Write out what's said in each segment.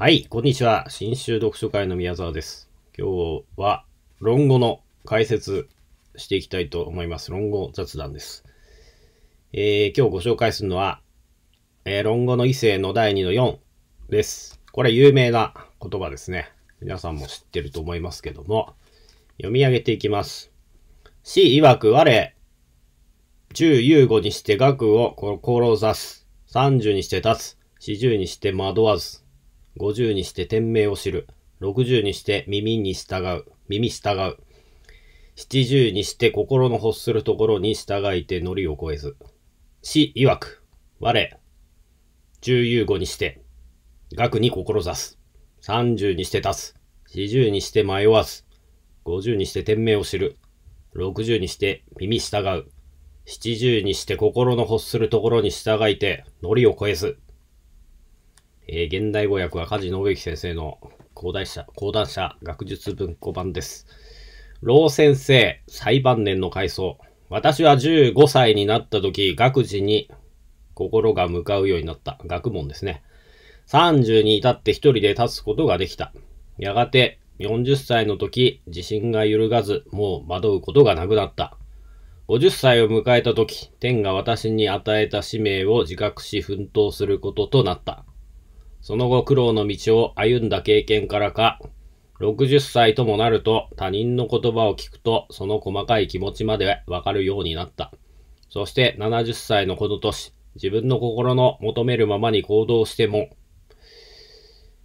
はい、こんにちは。新州読書会の宮沢です。今日は論語の解説していきたいと思います。論語雑談です。えー、今日ご紹介するのは、えー、論語の異性の第2の4です。これ有名な言葉ですね。皆さんも知ってると思いますけども、読み上げていきます。死曰く我、十遊五にして学を志す。三十にして立つ。四十にして惑わず。50にして天命を知る。60にして耳に従う。耳従う。70にして心の欲するところに従いてりを越えず。死曰く。我。十有五にして。学に志す。30にして立つ。40にして迷わず。50にして天命を知る。60にして耳従う。70にして心の欲するところに従いて、りを越えず。えー、現代語訳は梶信之先生の講談社、講談社学術文庫版です。老先生、最晩年の回想。私は15歳になった時、学児に心が向かうようになった。学問ですね。30に至って一人で立つことができた。やがて40歳の時、自信が揺るがず、もう惑うことがなくなった。50歳を迎えた時、天が私に与えた使命を自覚し奮闘することとなった。その後苦労の道を歩んだ経験からか、60歳ともなると他人の言葉を聞くとその細かい気持ちまでわかるようになった。そして70歳のこの年、自分の心の求めるままに行動しても、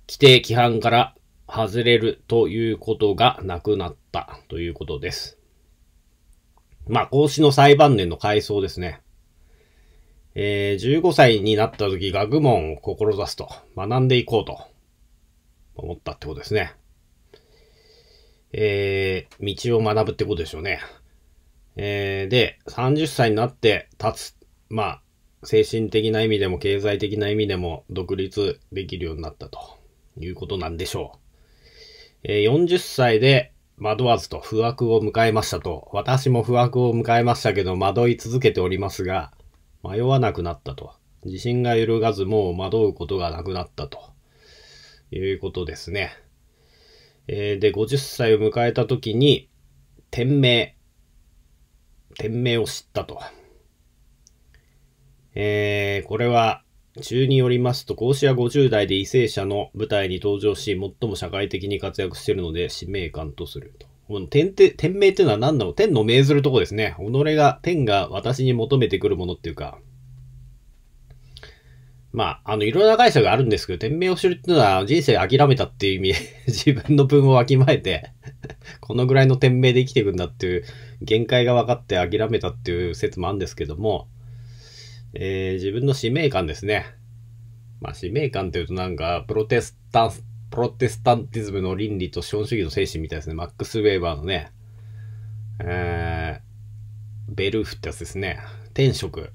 規定規範から外れるということがなくなったということです。まあ、孔子の裁判年の回想ですね。えー、15歳になった時、学問を志すと、学んでいこうと、思ったってことですね。えー、道を学ぶってことでしょうね。えー、で、30歳になって立つ、まあ、精神的な意味でも経済的な意味でも独立できるようになったということなんでしょう。えー、40歳で惑わずと不惑を迎えましたと、私も不惑を迎えましたけど惑い続けておりますが、迷わなくなったと。自信が揺るがずもう惑うことがなくなったということですね。えー、で、50歳を迎えた時に、天命。天命を知ったと。えー、これは、中によりますと、孔子は50代で為政者の舞台に登場し、最も社会的に活躍しているので、使命感とすると。この天て、天命っていうのは何なの天の命ずるとこですね。己が、天が私に求めてくるものっていうか。まあ、あの、いろんな解釈があるんですけど、天命を知るっていうのは人生諦めたっていう意味、自分の分をわきまえてこのぐらいの天命で生きていくんだっていう、限界が分かって諦めたっていう説もあるんですけども、えー、自分の使命感ですね。まあ、使命感っていうとなんか、プロテスタンスプロテスタンティズムの倫理と資本主義の精神みたいですね。マックス・ウェーバーのね、えー、ベルーフってやつですね。天職。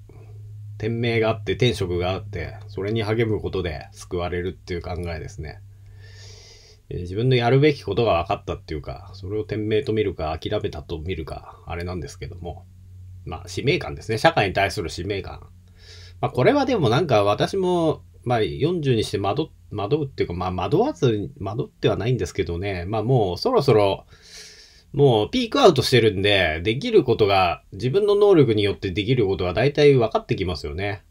天命があって、天職があって、それに励むことで救われるっていう考えですね。自分のやるべきことが分かったっていうか、それを天命と見るか、諦めたと見るか、あれなんですけども。まあ、使命感ですね。社会に対する使命感。まあ、これはでもなんか私もまあ、40にして惑惑うっていうか、まあ、惑わず、惑ってはないんですけどね、まあもうそろそろ、もうピークアウトしてるんで、できることが、自分の能力によってできることが大体分かってきますよね。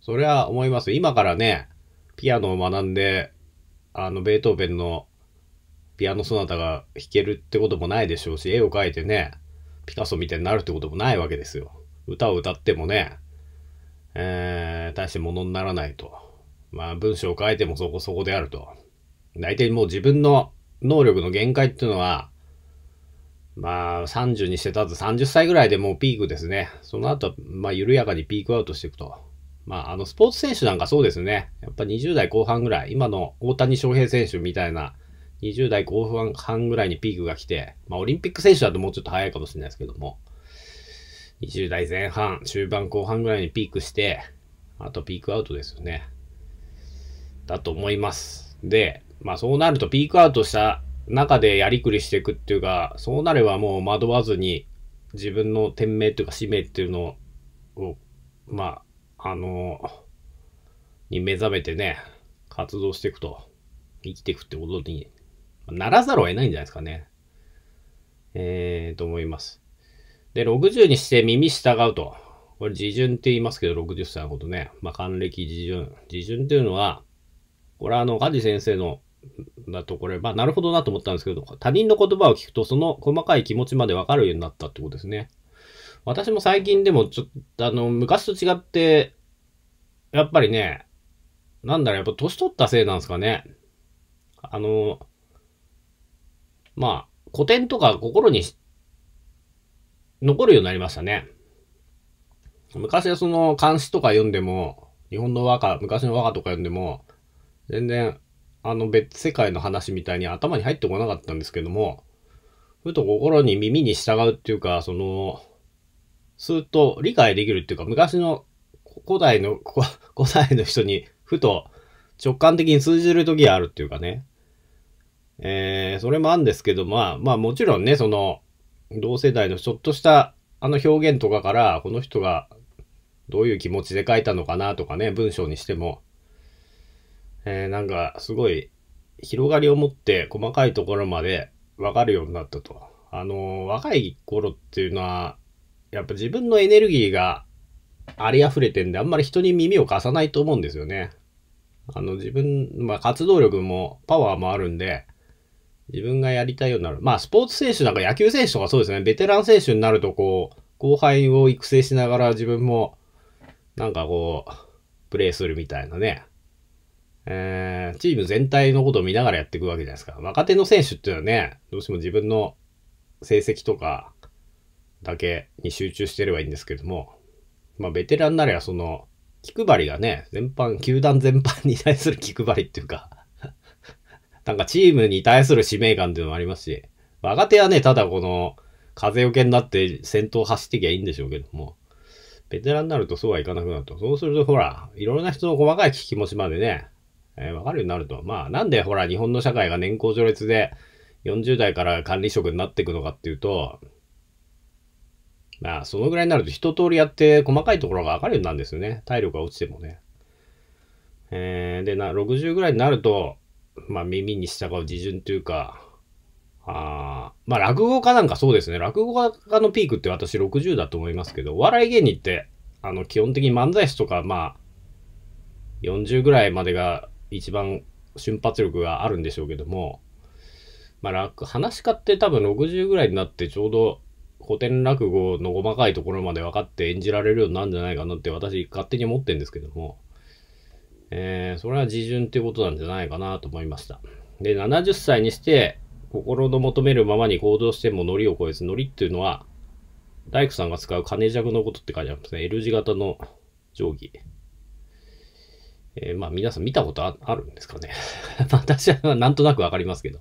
そりゃ思います。今からね、ピアノを学んで、あの、ベートーベンのピアノソナタが弾けるってこともないでしょうし、絵を描いてね、ピカソみたいになるってこともないわけですよ。歌を歌ってもね、えー、大してものにならないと。まあ文章を書いてもそこそこであると。大体もう自分の能力の限界っていうのは、まあ30にしてたず30歳ぐらいでもうピークですね。その後、まあ緩やかにピークアウトしていくと。まああのスポーツ選手なんかそうですね。やっぱ20代後半ぐらい、今の大谷翔平選手みたいな20代後半ぐらいにピークが来て、まあオリンピック選手だともうちょっと早いかもしれないですけども、20代前半、終盤後半ぐらいにピークして、あとピークアウトですよね。だと思います。で、まあそうなるとピークアウトした中でやりくりしていくっていうか、そうなればもう惑わずに自分の天命っていうか使命っていうのを、まあ、あのー、に目覚めてね、活動していくと、生きていくってことにならざるを得ないんじゃないですかね。えー、と思います。で、60にして耳従うと。これ、自順って言いますけど、60歳のことね。まあ、還暦自順。自順っていうのは、これはあの、ガジ先生の、だとこれ、まあ、なるほどなと思ったんですけど、他人の言葉を聞くと、その細かい気持ちまでわかるようになったってことですね。私も最近でも、ちょっと、あの、昔と違って、やっぱりね、なんだろう、やっぱ年取ったせいなんですかね。あの、まあ、古典とか心に残るようになりましたね。昔はその漢詩とか読んでも、日本の和歌、昔の和歌とか読んでも、全然、あの別世界の話みたいに頭に入ってこなかったんですけども、ふと心に耳に従うっていうか、その、すーと理解できるっていうか、昔の古代の、古代の人にふと直感的に通じる時があるっていうかね。えー、それもあるんですけど、まあ、まあもちろんね、その、同世代のちょっとしたあの表現とかから、この人がどういう気持ちで書いたのかなとかね、文章にしても、えー、なんかすごい広がりを持って細かいところまでわかるようになったと。あのー、若い頃っていうのは、やっぱ自分のエネルギーがあり溢れてんで、あんまり人に耳を貸さないと思うんですよね。あの、自分、まあ、活動力もパワーもあるんで、自分がやりたいようになる。まあ、スポーツ選手なんか野球選手とかそうですね。ベテラン選手になると、こう、後輩を育成しながら自分も、なんかこう、プレイするみたいなね。えー、チーム全体のことを見ながらやっていくわけじゃないですか。若手の選手っていうのはね、どうしても自分の成績とかだけに集中してればいいんですけども、まあ、ベテランならその、気配りがね、全般、球団全般に対する気配りっていうか、なんかチームに対する使命感っていうのもありますし、若手はね、ただこの、風よけになって先頭走ってきゃいいんでしょうけども、ベテランになるとそうはいかなくなると。そうするとほら、いろんな人の細かい気持ちまでね、えー、わかるようになると。まあ、なんでほら、日本の社会が年功序列で40代から管理職になっていくのかっていうと、まあ、そのぐらいになると一通りやって細かいところがわかるようになるんですよね。体力が落ちてもね。えー、でな、60ぐらいになると、まあ、耳に従う自順というか、あまあ、落語家なんかそうですね。落語家のピークって私60だと思いますけど、お笑い芸人って、あの、基本的に漫才師とか、まあ、40ぐらいまでが一番瞬発力があるんでしょうけども、まあ、楽、話し家って多分60ぐらいになってちょうど古典落語の細かいところまで分かって演じられるようになるんじゃないかなって私勝手に思ってるんですけども、えー、それは自順ってことなんじゃないかなと思いました。で、70歳にして、心の求めるままに行動してもノリを超えず、ノリっていうのは、大工さんが使う金尺のことって書いてありますね。L 字型の定規。えー、まあ皆さん見たことあるんですかね。私はなんとなくわかりますけど。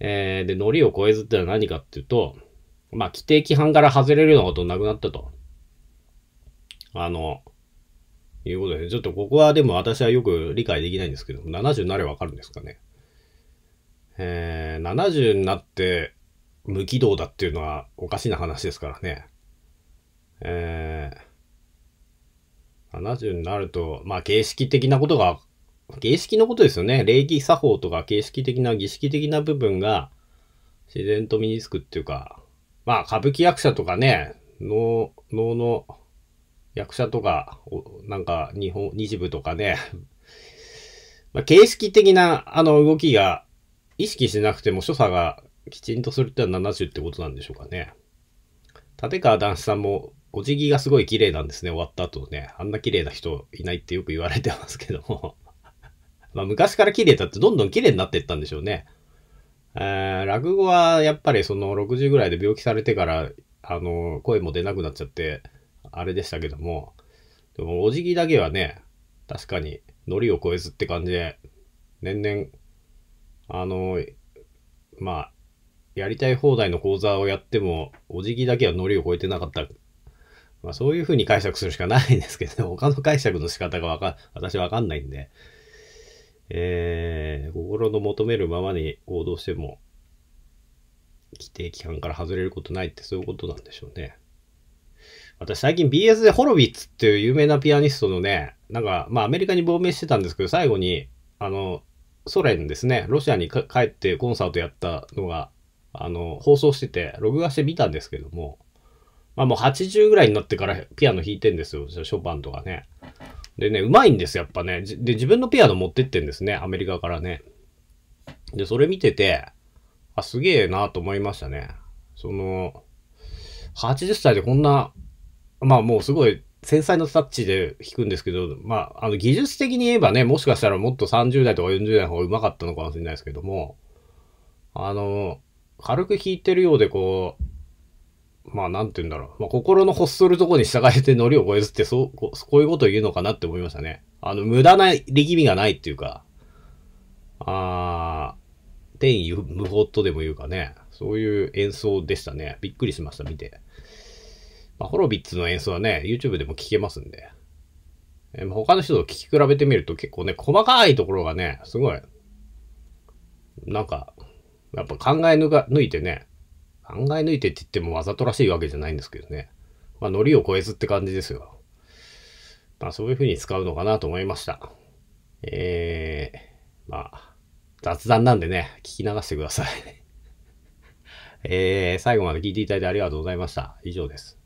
えー、で、ノリを超えずってのは何かっていうと、まあ規定規範から外れるようなことなくなったと。あの、いうことで、ちょっとここはでも私はよく理解できないんですけど、70になればわかるんですかね。えー、70になって無軌道だっていうのはおかしな話ですからね。えー、70になると、まあ形式的なことが、形式のことですよね。礼儀作法とか形式的な儀式的な部分が自然と身につくっていうか、まあ歌舞伎役者とかね、能、能の役者とか、なんか日本、日部とかね、まあ、形式的なあの動きが意識しなくても所作がきちんとするってのは70ってことなんでしょうかね。立川談志さんもお辞儀がすごい綺麗なんですね、終わった後ね。あんな綺麗な人いないってよく言われてますけども まあ昔から綺麗だってどんどん綺麗になっていったんでしょうね。えー、落語はやっぱりその60ぐらいで病気されてから、あの、声も出なくなっちゃって、あれでしたけども、でもお辞儀だけはね、確かに、ノリを超えずって感じで、年々、あの、まあ、やりたい放題の講座をやっても、お辞儀だけはノリを超えてなかった。まあ、そういうふうに解釈するしかないんですけど、他の解釈の仕方がわか、私わかんないんで、えー、心の求めるままに行動しても、規定期間から外れることないってそういうことなんでしょうね。私最近 BS でホロビッツっていう有名なピアニストのね、なんか、まあアメリカに亡命してたんですけど、最後に、あの、ソ連ですね、ロシアに帰ってコンサートやったのが、あの、放送してて、録画して見たんですけども、まあもう80ぐらいになってからピアノ弾いてんですよ、ショパンとかね。でね、うまいんですやっぱね。で、自分のピアノ持ってってんですね、アメリカからね。で、それ見てて、あ、すげえなと思いましたね。その、80歳でこんなまあもうすごい繊細なタッチで弾くんですけど、まあ、あの技術的に言えばね、もしかしたらもっと30代とか40代の方が上手かったのかもしれないですけども、あの、軽く弾いてるようでこう、まあなんて言うんだろう、まあ、心の欲するとこに従えてノリを越えずってそうこ、こういうことを言うのかなって思いましたね。あの、無駄な力みがないっていうか、あー、天意無法とでも言うかね、そういう演奏でしたね。びっくりしました、見て。まあ、ホロビッツの演奏はね、YouTube でも聴けますんで。え他の人と聴き比べてみると結構ね、細かいところがね、すごい、なんか、やっぱ考え抜か抜いてね、考え抜いてって言ってもわざとらしいわけじゃないんですけどね。まあ、ノリを超えずって感じですよ。まあ、そういう風に使うのかなと思いました。えー、まあ、雑談なんでね、聞き流してください えー、最後まで聞いていただいてありがとうございました。以上です。